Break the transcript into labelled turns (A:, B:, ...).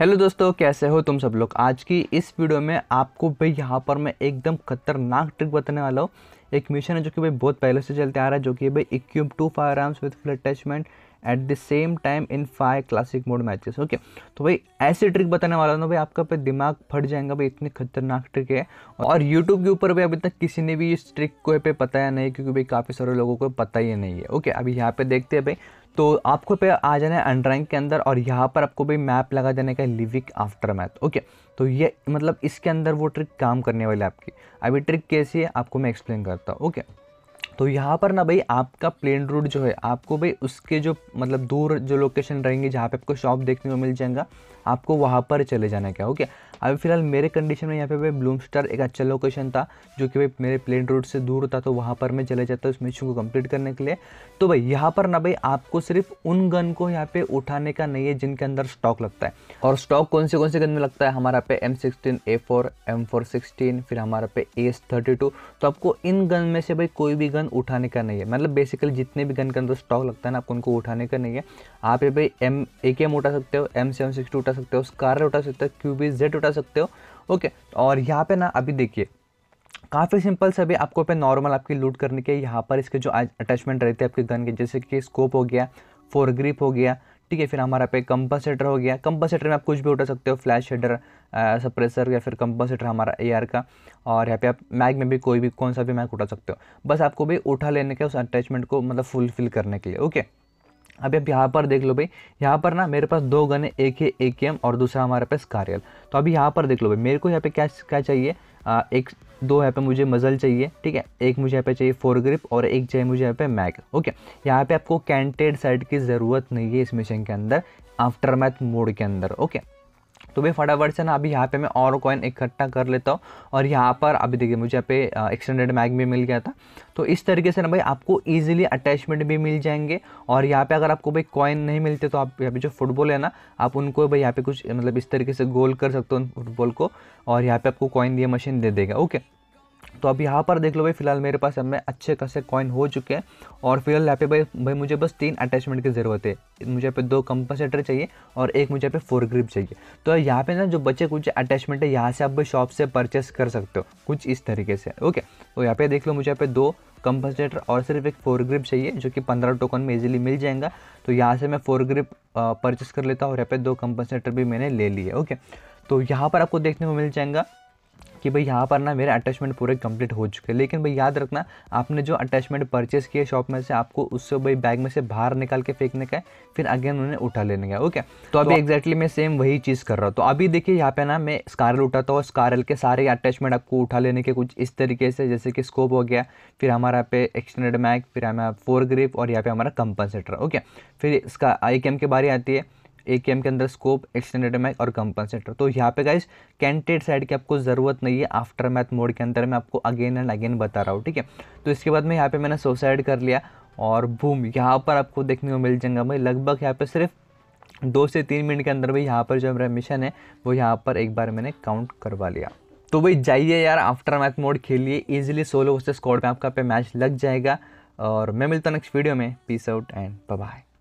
A: hello दोस्तों कैसे हो तुम सब लोग आज की इस वीडियो में आपको भाई यहाँ पर मैं एकदम खतरनाक ट्रिक बताने वाला हूँ एक मिशन है जो कि भाई बहुत पहले से चलते आ रहा है जो कि भाई equip two firearms with full attachment at the same time in five classic mode matches okay तो भाई ऐसी ट्रिक बताने वाला ना भाई आपका पे दिमाग फट जाएगा भाई इतनी खतरनाक ट्रिक है और यूट्यूब के ऊपर भी अभी तक किसी ने भी इस ट्रिक को पे पता या नहीं क्योंकि भाई काफ़ी सारे लोगों को पता ही नहीं है ओके अभी यहाँ पे देखते हैं भाई तो आपको पे आ जाना है अनड्राइंग के अंदर और यहाँ पर आपको भाई मैप लगा देने का लिविक आफ्टर मैथ ओके तो ये मतलब इसके अंदर वो ट्रिक काम करने वाली है आपकी अभी ट्रिक कैसी है आपको मैं एक्सप्लेन करता हूँ ओके तो यहाँ पर ना भाई आपका प्लेन रूट जो है आपको भाई उसके जो मतलब दूर जो लोकेशन रहेंगे जहाँ पे आपको शॉप देखने को मिल जाएगा आपको वहाँ पर चले जाना क्या ओके अभी फिलहाल मेरे कंडीशन में यहाँ पे भाई ब्लूम स्टार एक अच्छा लोकेशन था जो कि भाई मेरे प्लेन रोड से दूर था तो वहाँ पर मैं चले जाता उस मिशन को कम्प्लीट करने के लिए तो भाई यहाँ पर ना भाई आपको सिर्फ उन गन को यहाँ पे उठाने का नहीं है जिनके अंदर स्टॉक लगता है और स्टॉक कौन से कौन से गन में लगता है हमारा पे M sixteen A four M four sixteen फिर हमारा पे एस थर्टी टू तो आपको इन गन में से भाई कोई भी गन उठाने का नहीं है मतलब बेसिकली जितने भी गन के अंदर स्टॉक लगता है ना आपको उनको उठाने का नहीं है आप ये भाई एम ए के एम उठा सकते हो एम सेवन सिक्सटी उठा सकते हो स्कार उठा सकते हो क्यू जेड उठा कर सकते हो ओके और यहाँ पे ना अभी देखिए काफ़ी सिंपल से अभी आपको पे नॉर्मल आपकी लूट करने के यहाँ पर इसके जो अटैचमेंट रहते हैं आपके गन के जैसे कि स्कोप हो गया फोर ग्रिप हो गया ठीक है फिर हमारा पे कंपासीटर हो गया कंपासीटर में आप कुछ भी उठा सकते हो फ्लैश हेडर सप्रेसर या फिर कंपासीटर हमारा एआर का और यहाँ पे आप मैग में भी कोई भी कौन सा भी मैग उठा सकते हो बस आपको भी उठा लेने के उस अटैचमेंट को मतलब फुलफिल करने के लिए ओके अभी आप यहाँ पर देख लो भाई यहाँ पर ना मेरे पास दो गन है एक है ए के एम और दूसरा हमारे पास कारियल तो अभी यहाँ पर देख लो भाई मेरे को यहाँ पे क्या क्या चाहिए आ, एक दो यहाँ पे मुझे मज़ल चाहिए ठीक है एक मुझे यहाँ पे चाहिए फोर ग्रिप और एक चाहिए मुझे यहाँ पे मैग ओके यहाँ पे आपको कैंटेड साइड की ज़रूरत नहीं है इस मिशन के अंदर आफ्टर मैथ मोड के अंदर ओके तो भाई फटाफट से ना अभी यहाँ पे मैं और कॉइन इकट्ठा कर लेता हूँ और यहाँ पर अभी देखिए मुझे यहाँ पे एक्सटेंडेड मैग भी मिल गया था तो इस तरीके से ना भाई आपको ईजिली अटैचमेंट भी मिल जाएंगे और यहाँ पे अगर आपको भाई कॉइन नहीं मिलते तो आप यहाँ पे जो फुटबॉल है ना आप उनको भाई यहाँ पे कुछ मतलब इस तरीके से गोल कर सकते हो उन फुटबॉल को और यहाँ पर आपको कॉइन दिया मशीन दे देगा ओके तो अब यहाँ पर देख लो भाई फिलहाल मेरे पास अब मैं अच्छे खासे कॉइन हो चुके हैं और फिलहाल यहाँ पे भाई भाई मुझे बस तीन अटैचमेंट की ज़रूरत है मुझे यहाँ पे दो कंपनसेटर चाहिए और एक मुझे यहाँ पे फोर ग्रिप चाहिए तो यहाँ पे ना जो बचे कुछ अटैचमेंट है यहाँ से आप शॉप से परचेस कर सकते हो कुछ इस तरीके से ओके तो यहाँ पे देख लो मुझे यहाँ पे दो कंपनसेटर और सिर्फ एक फोर ग्रिप चाहिए जो कि पंद्रह टोकन में इजिली मिल जाएगा तो यहाँ से मैं फोर ग्रिप परचेस कर लेता हूँ और यहाँ पे दो कंपनसेटर भी मैंने ले लिए ओके तो यहाँ पर आपको देखने को मिल जाएगा कि भाई यहाँ पर ना मेरे अटैचमेंट पूरे कंप्लीट हो चुके हैं लेकिन भाई याद रखना आपने जो अटैचमेंट परचेस किया शॉप में से आपको उससे भाई बैग में से बाहर निकाल के फेंकने का है फिर अगेन उन्हें उठा लेने का ओके तो अभी एक्जैक्टली तो मैं सेम वही चीज़ कर रहा हूँ तो अभी देखिए यहाँ पे ना मैं स्कारल उठाता हूँ स्कारल के सारे अटैचमेंट आपको उठा लेने के कुछ इस तरीके से जैसे कि स्कोप हो गया फिर हमारा पे एक्सटेंडेड मैग फिर हमारा फोर ग्रिप और यहाँ पे हमारा कंपनसेटर ओके फिर इसका आई के बारी आती है ए के के अंदर स्कोप एक्सटेंडेड मैक और कंपनसेटर तो यहाँ पे गाइज कैंडिडेट साइड की आपको ज़रूरत नहीं है आफ्टर मैथ मोड के अंदर मैं आपको अगेन एंड अगेन बता रहा हूँ ठीक है तो इसके बाद में यहाँ पे मैंने सुसाइड कर लिया और बूम यहाँ पर आपको देखने को मिल जाएगा भाई लगभग यहाँ पे सिर्फ दो से तीन मिनट के अंदर भी यहाँ पर जो मेरा मिशन है वो यहाँ पर एक बार मैंने काउंट करवा लिया तो भाई जाइए यार आफ्टर मैथ मोड खेलिए इजिली सोलो उससे स्कॉड में आपका पे मैच लग जाएगा और मैं मिलता हूँ नेक्स्ट वीडियो में पीस आउट एंड बाय